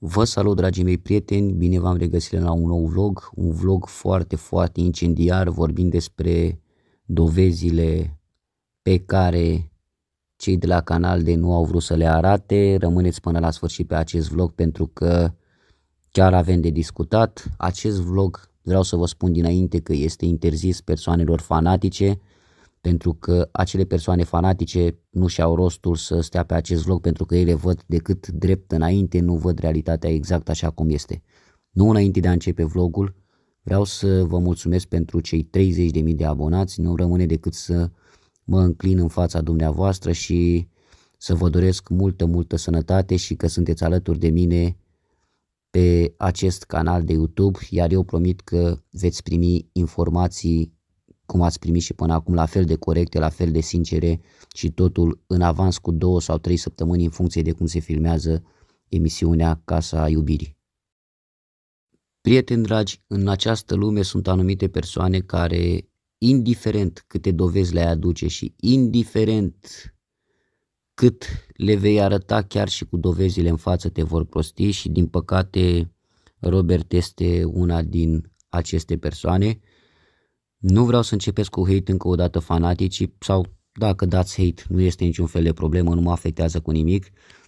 Vă salut dragii mei prieteni, bine v-am regăsit la un nou vlog, un vlog foarte, foarte incendiar, vorbind despre dovezile pe care cei de la canal de nu au vrut să le arate. Rămâneți până la sfârșit pe acest vlog pentru că chiar avem de discutat. Acest vlog vreau să vă spun dinainte că este interzis persoanelor fanatice, pentru că acele persoane fanatice nu și-au rostul să stea pe acest vlog pentru că ele văd decât drept înainte, nu văd realitatea exact așa cum este. Nu înainte de a începe vlogul, vreau să vă mulțumesc pentru cei 30.000 de abonați, nu rămâne decât să mă înclin în fața dumneavoastră și să vă doresc multă, multă sănătate și că sunteți alături de mine pe acest canal de YouTube, iar eu promit că veți primi informații cum ați primit și până acum, la fel de corecte, la fel de sincere și totul în avans cu două sau trei săptămâni în funcție de cum se filmează emisiunea Casa Iubirii. Prieteni dragi, în această lume sunt anumite persoane care, indiferent câte dovezi le aduce și indiferent cât le vei arăta chiar și cu dovezile în față te vor prosti și din păcate Robert este una din aceste persoane nu vreau să începeți cu hate încă o dată fanatici sau dacă dați hate nu este niciun fel de problemă, nu mă afectează cu nimic,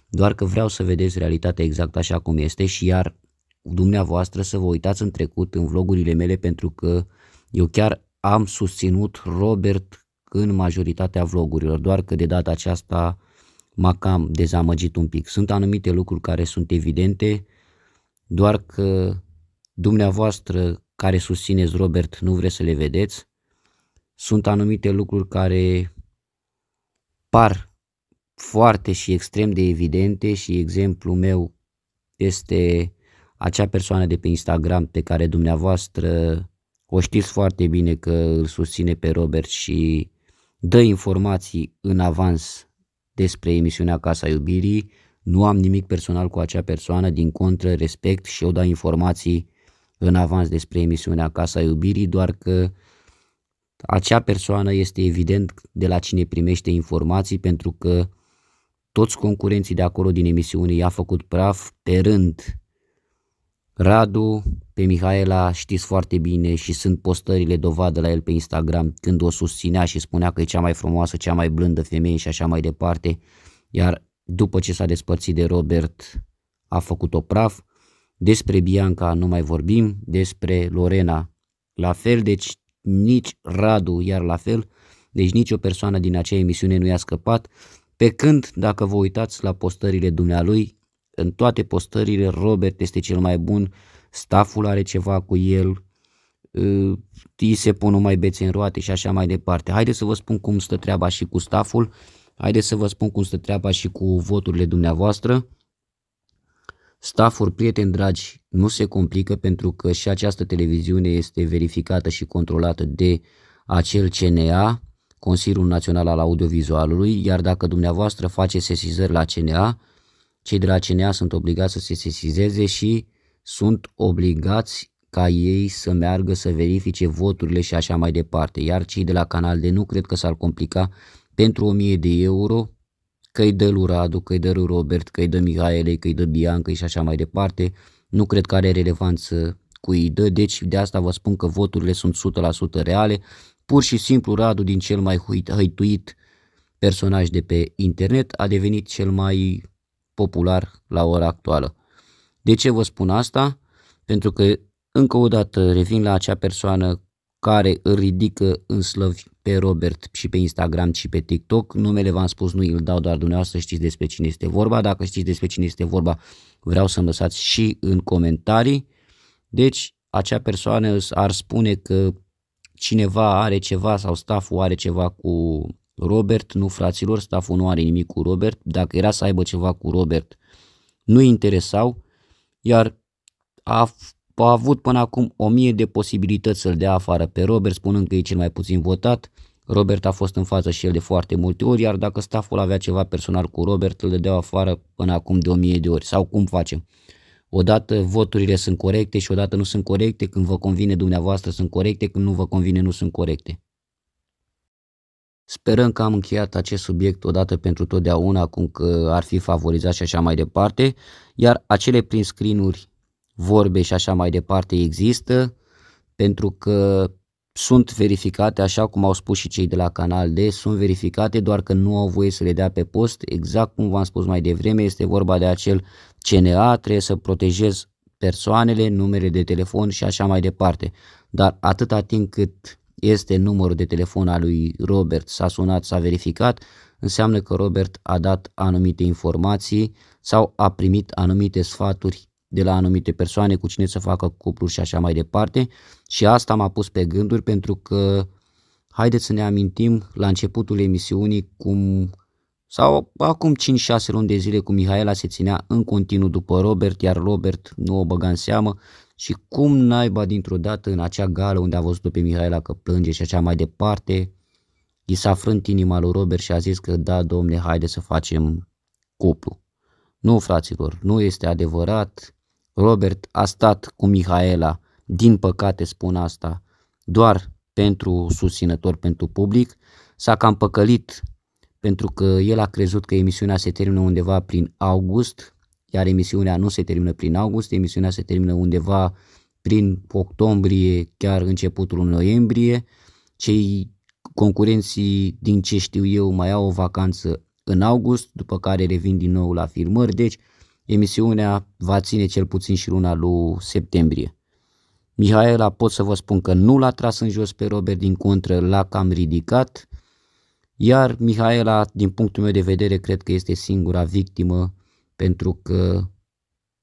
doar că vreau să vedeți realitatea exact așa cum este și iar dumneavoastră să vă uitați în trecut în vlogurile mele pentru că eu chiar am susținut Robert în majoritatea vlogurilor, doar că de data aceasta m-a cam dezamăgit un pic. Sunt anumite lucruri care sunt evidente, doar că dumneavoastră care susțineți, Robert, nu vreți să le vedeți. Sunt anumite lucruri care par foarte și extrem de evidente și exemplul meu este acea persoană de pe Instagram pe care dumneavoastră o știți foarte bine că îl susține pe Robert și dă informații în avans despre emisiunea Casa Iubirii. Nu am nimic personal cu acea persoană, din contră respect și eu dau informații în avans despre emisiunea Casa Iubirii, doar că acea persoană este evident de la cine primește informații pentru că toți concurenții de acolo din emisiune i-a făcut praf pe rând. Radu, pe Mihaela știți foarte bine și sunt postările dovadă la el pe Instagram când o susținea și spunea că e cea mai frumoasă, cea mai blândă femeie și așa mai departe. Iar după ce s-a despărțit de Robert a făcut-o praf despre Bianca nu mai vorbim, despre Lorena la fel, deci nici Radu, iar la fel, deci nicio persoană din acea emisiune nu i-a scăpat, pe când, dacă vă uitați la postările dumnealui, în toate postările Robert este cel mai bun, staful are ceva cu el, ă, îi se pun numai bețe în roate și așa mai departe. Haideți să vă spun cum stă treaba și cu staful, haideți să vă spun cum stă treaba și cu voturile dumneavoastră. Stafuri, prieteni dragi, nu se complică pentru că și această televiziune este verificată și controlată de acel CNA, Consiliul Național al Audiovizualului, iar dacă dumneavoastră faceți sesizări la CNA, cei de la CNA sunt obligați să se sesizeze și sunt obligați ca ei să meargă să verifice voturile și așa mai departe. Iar cei de la Canal de nu cred că s-ar complica pentru 1000 de euro că-i dă lui Radu, că-i dă lui Robert, că-i dă Mihaele, că-i dă Bianca și așa mai departe, nu cred că are relevanță cu ei. dă, deci de asta vă spun că voturile sunt 100% reale, pur și simplu Radu din cel mai hăituit personaj de pe internet a devenit cel mai popular la ora actuală. De ce vă spun asta? Pentru că încă o dată revin la acea persoană care îl ridică în slăvi pe Robert și pe Instagram și pe TikTok. Numele v-am spus, nu îl dau, doar dumneavoastră știți despre cine este vorba. Dacă știți despre cine este vorba, vreau să-mi lăsați și în comentarii. Deci, acea persoană ar spune că cineva are ceva sau stafful are ceva cu Robert, nu fraților, stafful nu are nimic cu Robert. Dacă era să aibă ceva cu Robert, nu interesau, iar a a avut până acum o mie de posibilități să-l dea afară pe Robert, spunând că e cel mai puțin votat. Robert a fost în față și el de foarte multe ori, iar dacă staful avea ceva personal cu Robert, îl dădeau afară până acum de o mie de ori. Sau cum facem? Odată voturile sunt corecte și odată nu sunt corecte, când vă convine dumneavoastră sunt corecte, când nu vă convine nu sunt corecte. Sperăm că am încheiat acest subiect odată pentru totdeauna, acum că ar fi favorizat și așa mai departe, iar acele prin screen-uri vorbe și așa mai departe există, pentru că sunt verificate, așa cum au spus și cei de la Canal D, sunt verificate, doar că nu au voie să le dea pe post. Exact cum v-am spus mai devreme, este vorba de acel CNA, trebuie să protejez persoanele, numere de telefon și așa mai departe. Dar atâta timp cât este numărul de telefon al lui Robert, s-a sunat, s-a verificat, înseamnă că Robert a dat anumite informații sau a primit anumite sfaturi de la anumite persoane cu cine să facă cupluri și așa mai departe și asta m-a pus pe gânduri pentru că haideți să ne amintim la începutul emisiunii cum sau acum 5-6 luni de zile cu Mihaela se ținea în continuu după Robert, iar Robert nu o băga în seamă și cum naiba dintr-o dată în acea gală unde a văzut-o pe Mihaela că plânge și așa mai departe, i s-a frânt inima lui Robert și a zis că da, domne, haide să facem cuplu. Nu, fraților, nu este adevărat, Robert a stat cu Mihaela, din păcate spun asta, doar pentru susținător, pentru public, s-a cam păcălit pentru că el a crezut că emisiunea se termină undeva prin august, iar emisiunea nu se termină prin august, emisiunea se termină undeva prin octombrie, chiar începutul noiembrie. Cei concurenții, din ce știu eu, mai au o vacanță în august, după care revin din nou la filmări, deci emisiunea va ține cel puțin și luna lui septembrie. Mihaela pot să vă spun că nu l-a tras în jos pe Robert, din contră l-a cam ridicat, iar Mihaela, din punctul meu de vedere, cred că este singura victimă pentru că,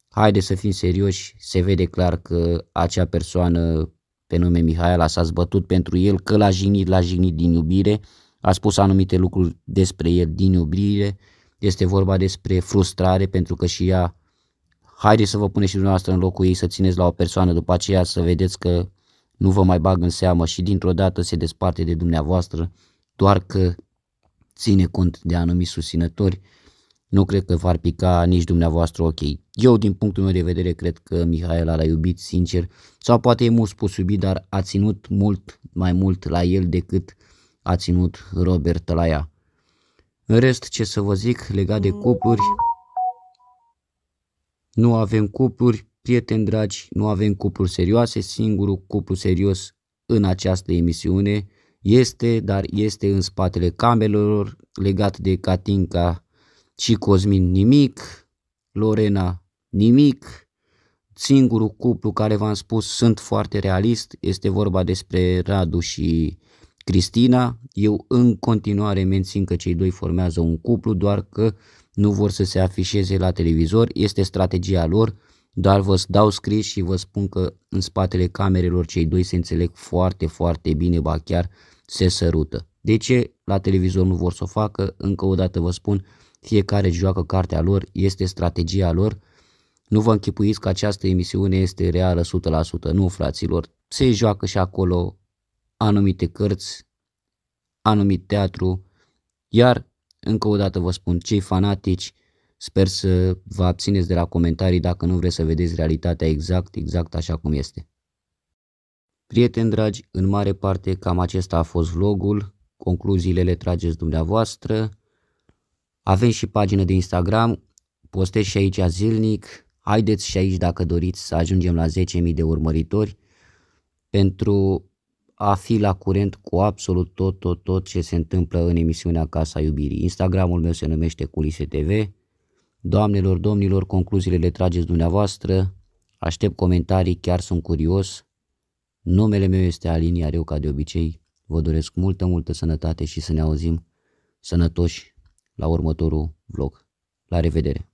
haide să fim serioși, se vede clar că acea persoană pe nume Mihaela s-a zbătut pentru el, că l-a jignit, l-a jignit din iubire, a spus anumite lucruri despre el din iubire, este vorba despre frustrare pentru că și ea, haideți să vă puneți și dumneavoastră în locul ei să țineți la o persoană, după aceea să vedeți că nu vă mai bag în seamă și dintr-o dată se desparte de dumneavoastră, doar că ține cont de anumiți susținători, nu cred că v-ar pica nici dumneavoastră ok. Eu, din punctul meu de vedere, cred că Mihaela l-a iubit sincer, sau poate e mult spus iubit, dar a ținut mult mai mult la el decât a ținut Robert la ea. În rest, ce să vă zic legat de cupluri, nu avem cupluri, prieteni dragi, nu avem cupluri serioase, singurul cuplu serios în această emisiune este, dar este în spatele camerelor, legat de Catinca și Cosmin nimic, Lorena nimic, singurul cuplu care v-am spus sunt foarte realist, este vorba despre Radu și Cristina, eu în continuare mențin că cei doi formează un cuplu, doar că nu vor să se afișeze la televizor, este strategia lor, dar vă dau scris și vă spun că în spatele camerelor cei doi se înțeleg foarte, foarte bine, ba chiar se sărută. De ce la televizor nu vor să o facă? Încă o dată vă spun, fiecare joacă cartea lor, este strategia lor. Nu vă închipuiți că această emisiune este reală 100%, nu fraților. Se joacă și acolo anumite cărți, anumit teatru, iar încă o dată vă spun, cei fanatici, sper să vă abțineți de la comentarii dacă nu vreți să vedeți realitatea exact, exact așa cum este. Prieteni dragi, în mare parte cam acesta a fost vlogul, concluziile le trageți dumneavoastră. Avem și pagină de Instagram, postez și aici zilnic, haideți și aici dacă doriți să ajungem la 10.000 de urmăritori. Pentru a fi la curent cu absolut tot, tot, tot ce se întâmplă în emisiunea Casa Iubirii. Instagramul meu se numește Culise TV. Doamnelor, domnilor, concluziile le trageți dumneavoastră. Aștept comentarii, chiar sunt curios. Numele meu este Alin, iar eu, ca de obicei, vă doresc multă, multă sănătate și să ne auzim sănătoși la următorul vlog. La revedere!